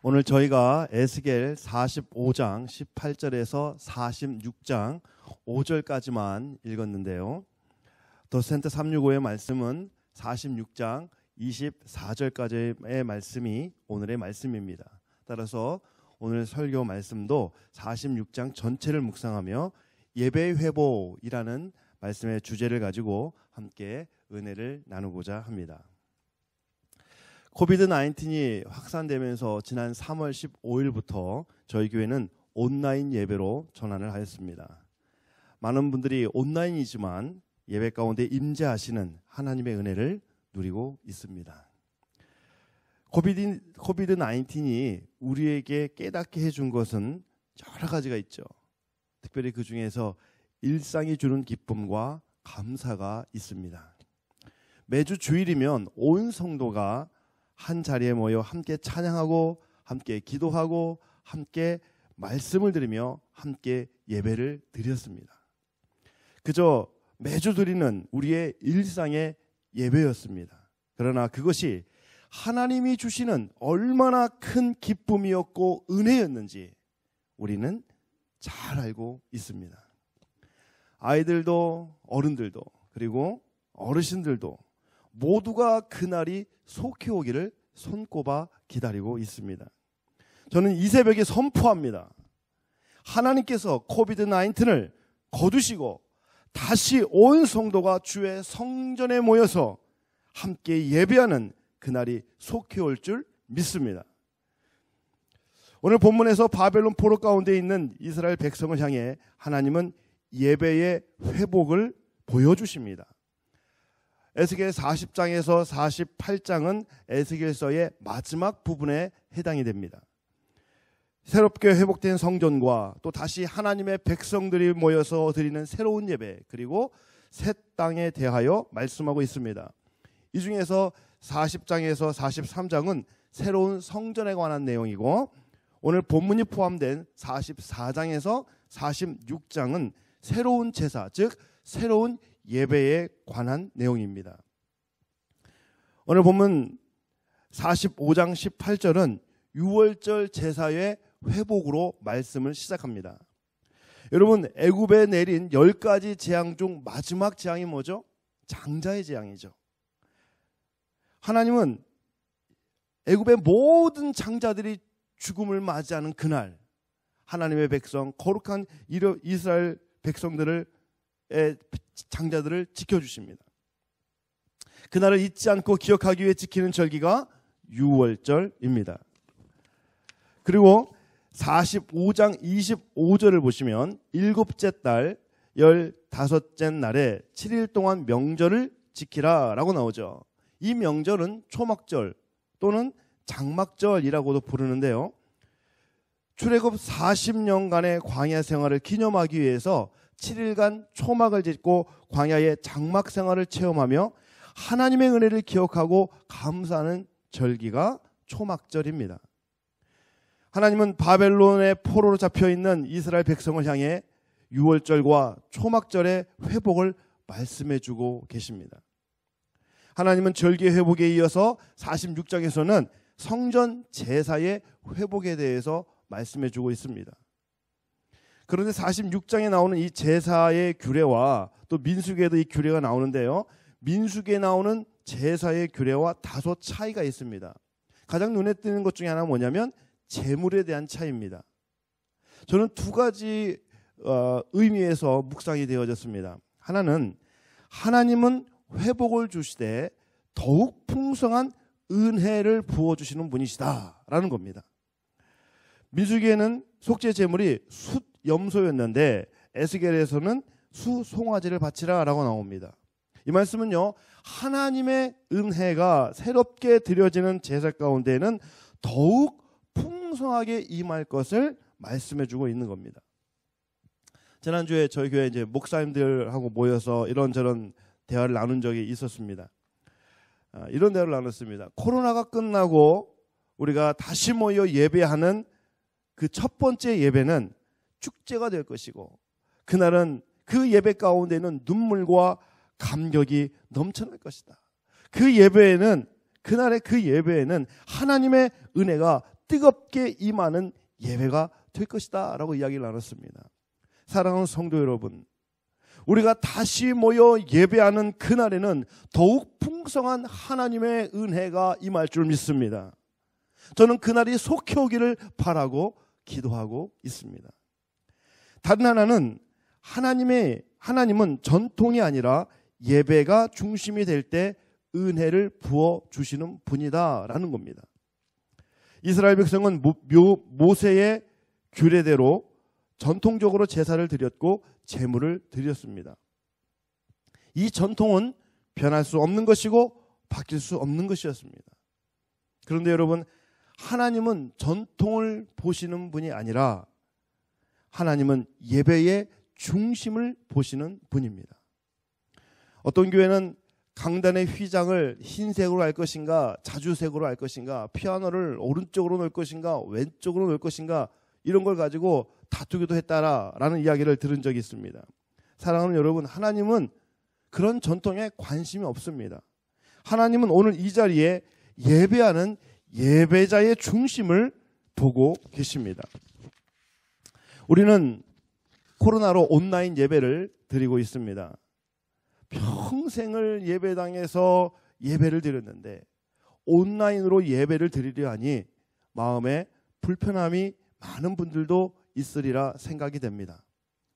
오늘 저희가 에스겔 45장 18절에서 46장 5절까지만 읽었는데요. 더 센터 365의 말씀은 46장 24절까지의 말씀이 오늘의 말씀입니다. 따라서 오늘 설교 말씀도 46장 전체를 묵상하며 예배 회복이라는 말씀의 주제를 가지고 함께 은혜를 나누고자 합니다. 코비드 19이 확산되면서 지난 3월 15일부터 저희 교회는 온라인 예배로 전환을 하였습니다. 많은 분들이 온라인이지만 예배 가운데 임재하시는 하나님의 은혜를 누리고 있습니다. 코비드, 코비드 19이 우리에게 깨닫게 해준 것은 여러 가지가 있죠. 특별히 그 중에서 일상이 주는 기쁨과 감사가 있습니다. 매주 주일이면 온 성도가 한 자리에 모여 함께 찬양하고 함께 기도하고 함께 말씀을 드리며 함께 예배를 드렸습니다. 그저 매주 드리는 우리의 일상의 예배였습니다. 그러나 그것이 하나님이 주시는 얼마나 큰 기쁨이었고 은혜였는지 우리는 잘 알고 있습니다. 아이들도 어른들도 그리고 어르신들도 모두가 그날이 속히 오기를 손꼽아 기다리고 있습니다. 저는 이 새벽에 선포합니다. 하나님께서 코비드 나인틴을 거두시고 다시 온 성도가 주의 성전에 모여서 함께 예배하는 그날이 속히 올줄 믿습니다. 오늘 본문에서 바벨론 포로 가운데 있는 이스라엘 백성을 향해 하나님은 예배의 회복을 보여주십니다. 에스겔 40장에서 48장은 에스겔서의 마지막 부분에 해당이 됩니다. 새롭게 회복된 성전과 또 다시 하나님의 백성들이 모여서 드리는 새로운 예배 그리고 새 땅에 대하여 말씀하고 있습니다. 이 중에서 40장에서 43장은 새로운 성전에 관한 내용이고 오늘 본문이 포함된 44장에서 46장은 새로운 제사 즉 새로운 예배에 관한 내용입니다. 오늘 보면 45장 18절은 6월절 제사의 회복으로 말씀을 시작합니다. 여러분 애굽에 내린 10가지 재앙 중 마지막 재앙이 뭐죠? 장자의 재앙이죠. 하나님은 애굽의 모든 장자들이 죽음을 맞이하는 그날 하나님의 백성 거룩한 이스라엘 백성들을 장자들을 지켜주십니다. 그날을 잊지 않고 기억하기 위해 지키는 절기가 유월절입니다. 그리고 45장 25절을 보시면 일곱째 달 열다섯째 날에 7일 동안 명절을 지키라라고 나오죠. 이 명절은 초막절 또는 장막절이라고도 부르는데요. 출애굽 40년간의 광야 생활을 기념하기 위해서 7일간 초막을 짓고 광야의 장막 생활을 체험하며 하나님의 은혜를 기억하고 감사하는 절기가 초막절입니다. 하나님은 바벨론의 포로로 잡혀 있는 이스라엘 백성을 향해 유월절과 초막절의 회복을 말씀해 주고 계십니다. 하나님은 절기의 회복에 이어서 46장에서는 성전 제사의 회복에 대해서 말씀해 주고 있습니다. 그런데 46장에 나오는 이 제사의 규례와 또 민수기에도 이 규례가 나오는데요. 민수기에 나오는 제사의 규례와 다소 차이가 있습니다. 가장 눈에 띄는 것 중에 하나 뭐냐면 재물에 대한 차이입니다. 저는 두 가지 어, 의미에서 묵상이 되어졌습니다. 하나는 하나님은 회복을 주시되 더욱 풍성한 은혜를 부어주시는 분이시다라는 겁니다. 민수기에는 속죄 재물이 숫 염소였는데 에스겔에서는 수 송아지를 바치라라고 나옵니다. 이 말씀은요. 하나님의 은혜가 새롭게 드려지는 제사 가운데는 더욱 풍성하게 임할 것을 말씀해 주고 있는 겁니다. 지난주에 저희 교회 이제 목사님들하고 모여서 이런저런 대화를 나눈 적이 있었습니다. 아, 이런 대화를 나눴습니다. 코로나가 끝나고 우리가 다시 모여 예배하는 그 첫 번째 예배는 축제가 될 것이고 그날은 그 예배 가운데는 눈물과 감격이 넘쳐날 것이다. 그 예배에는 그날의 그 예배에는 하나님의 은혜가 뜨겁게 임하는 예배가 될 것이다라고 이야기를 나눴습니다. 사랑하는 성도 여러분, 우리가 다시 모여 예배하는 그날에는 더욱 풍성한 하나님의 은혜가 임할 줄 믿습니다. 저는 그날이 속히 오기를 바라고 기도하고 있습니다. 다른 하나는 하나님의 하나님은 전통이 아니라 예배가 중심이 될 때 은혜를 부어 주시는 분이다라는 겁니다. 이스라엘 백성은 모세의 규례대로 전통적으로 제사를 드렸고 제물을 드렸습니다. 이 전통은 변할 수 없는 것이고 바뀔 수 없는 것이었습니다. 그런데 여러분 하나님은 전통을 보시는 분이 아니라 하나님은 예배의 중심을 보시는 분입니다. 어떤 교회는 강단의 휘장을 흰색으로 할 것인가, 자주색으로 할 것인가, 피아노를 오른쪽으로 놓을 것인가, 왼쪽으로 놓을 것인가, 이런 걸 가지고 다투기도 했다라는 이야기를 들은 적이 있습니다. 사랑하는 여러분, 하나님은 그런 전통에 관심이 없습니다. 하나님은 오늘 이 자리에 예배하는 예배자의 중심을 보고 계십니다. 우리는 코로나로 온라인 예배를 드리고 있습니다. 평생을 예배당에서 예배를 드렸는데 온라인으로 예배를 드리려 하니 마음에 불편함이 많은 분들도 있으리라 생각이 됩니다.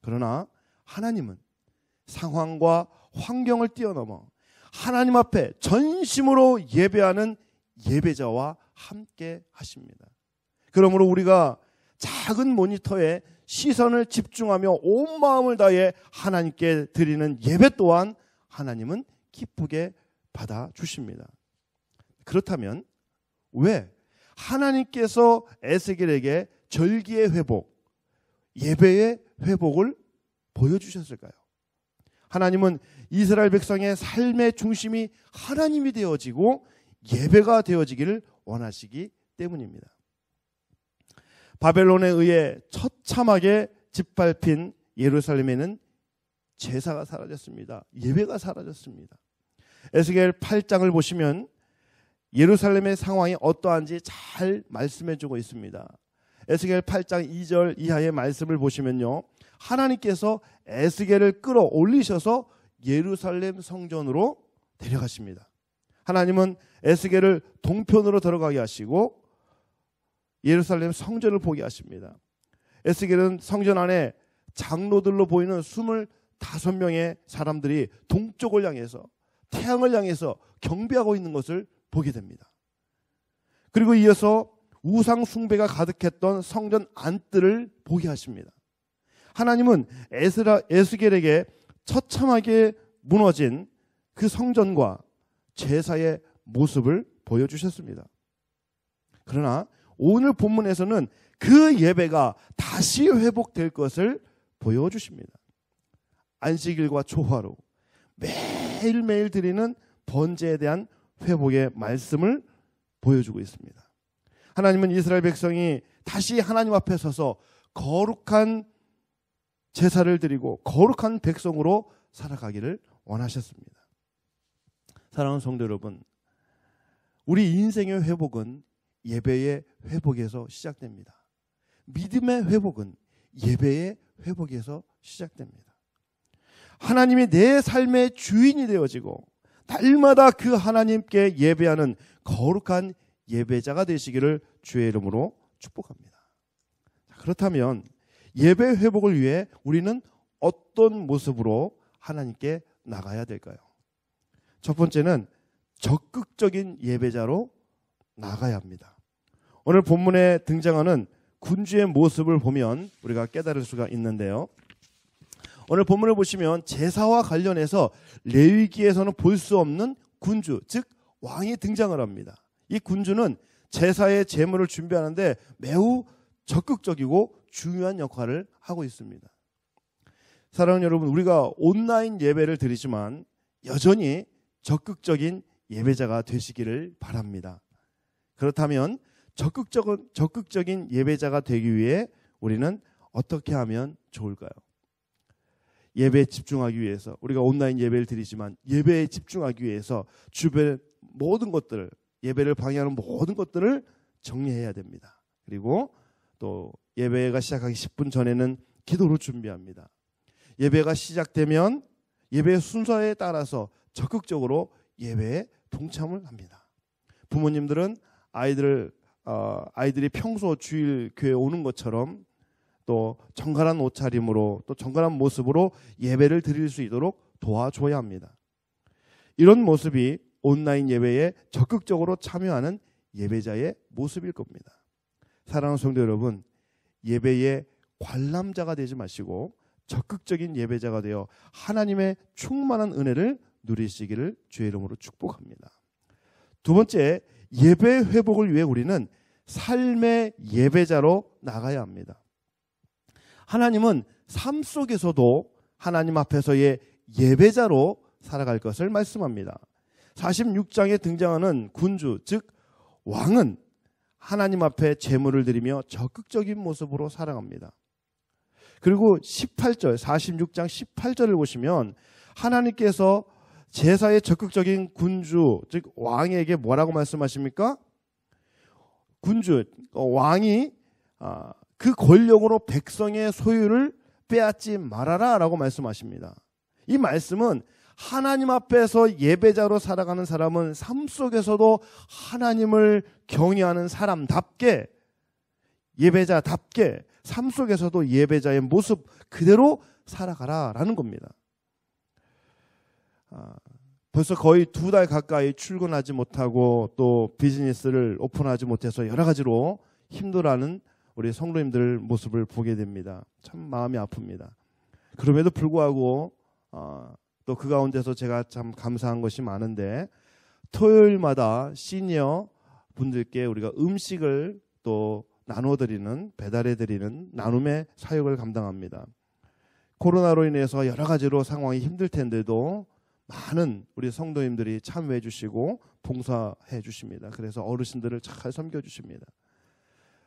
그러나 하나님은 상황과 환경을 뛰어넘어 하나님 앞에 전심으로 예배하는 예배자와 함께 하십니다. 그러므로 우리가 작은 모니터에 시선을 집중하며 온 마음을 다해 하나님께 드리는 예배 또한 하나님은 기쁘게 받아 주십니다. 그렇다면 왜 하나님께서 에스겔에게 절기의 회복, 예배의 회복을 보여주셨을까요? 하나님은 이스라엘 백성의 삶의 중심이 하나님이 되어지고 예배가 되어지기를 원하시기 때문입니다. 바벨론에 의해 처참하게 짓밟힌 예루살렘에는 제사가 사라졌습니다. 예배가 사라졌습니다. 에스겔 8장을 보시면 예루살렘의 상황이 어떠한지 잘 말씀해 주고 있습니다. 에스겔 8장 2절 이하의 말씀을 보시면요. 하나님께서 에스겔을 끌어올리셔서 예루살렘 성전으로 데려가십니다. 하나님은 에스겔을 동편으로 들어가게 하시고 예루살렘 성전을 보게 하십니다. 에스겔은 성전 안에 장로들로 보이는 25명의 사람들이 동쪽을 향해서 태양을 향해서 경비하고 있는 것을 보게 됩니다. 그리고 이어서 우상 숭배가 가득했던 성전 안뜰을 보게 하십니다. 하나님은 에스라, 에스겔에게 처참하게 무너진 그 성전과 제사의 모습을 보여주셨습니다. 그러나 오늘 본문에서는 그 예배가 다시 회복될 것을 보여주십니다. 안식일과 초화로 매일매일 드리는 번제에 대한 회복의 말씀을 보여주고 있습니다. 하나님은 이스라엘 백성이 다시 하나님 앞에 서서 거룩한 제사를 드리고 거룩한 백성으로 살아가기를 원하셨습니다. 사랑하는 성도 여러분, 우리 인생의 회복은 예배의 회복에서 시작됩니다. 믿음의 회복은 예배의 회복에서 시작됩니다. 하나님이 내 삶의 주인이 되어지고 날마다 그 하나님께 예배하는 거룩한 예배자가 되시기를 주의 이름으로 축복합니다. 그렇다면 예배 회복을 위해 우리는 어떤 모습으로 하나님께 나가야 될까요? 첫 번째는 적극적인 예배자로 나가야 합니다. 오늘 본문에 등장하는 군주의 모습을 보면 우리가 깨달을 수가 있는데요. 오늘 본문을 보시면 제사와 관련해서 레위기에서는 볼 수 없는 군주, 즉 왕이 등장을 합니다. 이 군주는 제사의 제물을 준비하는데 매우 적극적이고 중요한 역할을 하고 있습니다. 사랑하는 여러분, 우리가 온라인 예배를 드리지만 여전히 적극적인 예배자가 되시기를 바랍니다. 그렇다면 적극적인, 적극적인 예배자가 되기 위해 우리는 어떻게 하면 좋을까요? 예배에 집중하기 위해서 우리가 온라인 예배를 드리지만 예배에 집중하기 위해서 주변 모든 것들을 예배를 방해하는 모든 것들을 정리해야 됩니다. 그리고 또 예배가 시작하기 10분 전에는 기도를 준비합니다. 예배가 시작되면 예배 순서에 따라서 적극적으로 예배에 동참을 합니다. 부모님들은 아이들 어, 아이들이 평소 주일 교회 오는 것처럼 또 정갈한 옷차림으로 또 정갈한 모습으로 예배를 드릴 수 있도록 도와줘야 합니다. 이런 모습이 온라인 예배에 적극적으로 참여하는 예배자의 모습일 겁니다. 사랑하는 성도 여러분, 예배의 관람자가 되지 마시고 적극적인 예배자가 되어 하나님의 충만한 은혜를 누리시기를 주의 이름으로 축복합니다. 두 번째, 예배 회복을 위해 우리는 삶의 예배자로 나가야 합니다. 하나님은 삶 속에서도 하나님 앞에서의 예배자로 살아갈 것을 말씀합니다. 46장에 등장하는 군주, 즉 왕은 하나님 앞에 제물을 드리며 적극적인 모습으로 살아갑니다. 그리고 18절, 46장 18절을 보시면 하나님께서 제사의 적극적인 군주, 즉 왕에게 뭐라고 말씀하십니까? 군주, 어, 왕이 아, 그 권력으로 백성의 소유를 빼앗지 말아라 라고 말씀하십니다. 이 말씀은 하나님 앞에서 예배자로 살아가는 사람은 삶 속에서도 하나님을 경외하는 사람답게 예배자답게 삶 속에서도 예배자의 모습 그대로 살아가라라는 겁니다. 아, 벌써 거의 두 달 가까이 출근하지 못하고 또 비즈니스를 오픈하지 못해서 여러 가지로 힘들어하는 우리 성도님들 모습을 보게 됩니다. 참 마음이 아픕니다. 그럼에도 불구하고 어, 아, 또그 가운데서 제가 참 감사한 것이 많은데 토요일마다 시니어 분들께 우리가 음식을 또 나눠드리는 배달해드리는 나눔의 사역을 감당합니다. 코로나로 인해서 여러 가지로 상황이 힘들 텐데도 많은 우리 성도님들이 참여해 주시고 봉사해 주십니다. 그래서 어르신들을 잘 섬겨 주십니다.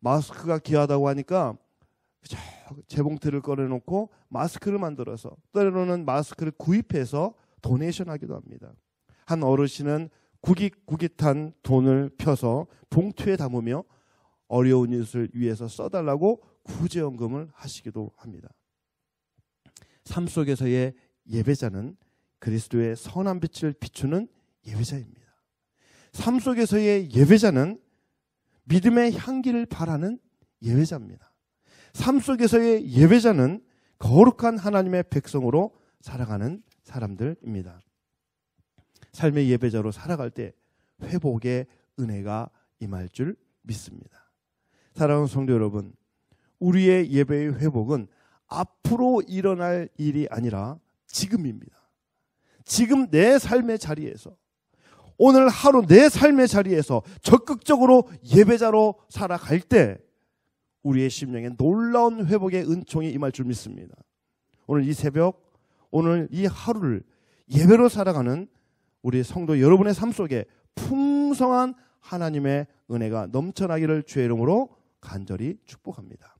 마스크가 귀하다고 하니까 재봉틀을 꺼내놓고 마스크를 만들어서 때로는 마스크를 구입해서 도네이션 하기도 합니다. 한 어르신은 구깃구깃한 돈을 펴서 봉투에 담으며 어려운 이웃을 위해서 써달라고 구제연금을 하시기도 합니다. 삶 속에서의 예배자는 그리스도의 선한 빛을 비추는 예배자입니다. 삶 속에서의 예배자는 믿음의 향기를 바라는 예배자입니다. 삶 속에서의 예배자는 거룩한 하나님의 백성으로 살아가는 사람들입니다. 삶의 예배자로 살아갈 때 회복의 은혜가 임할 줄 믿습니다. 사랑하는 성도 여러분, 우리의 예배의 회복은 앞으로 일어날 일이 아니라 지금입니다. 지금 내 삶의 자리에서 오늘 하루 내 삶의 자리에서 적극적으로 예배자로 살아갈 때 우리의 심령에 놀라운 회복의 은총이 임할 줄 믿습니다. 오늘 이 새벽, 오늘 이 하루를 예배로 살아가는 우리 성도 여러분의 삶 속에 풍성한 하나님의 은혜가 넘쳐나기를 죄의 이름으로 간절히 축복합니다.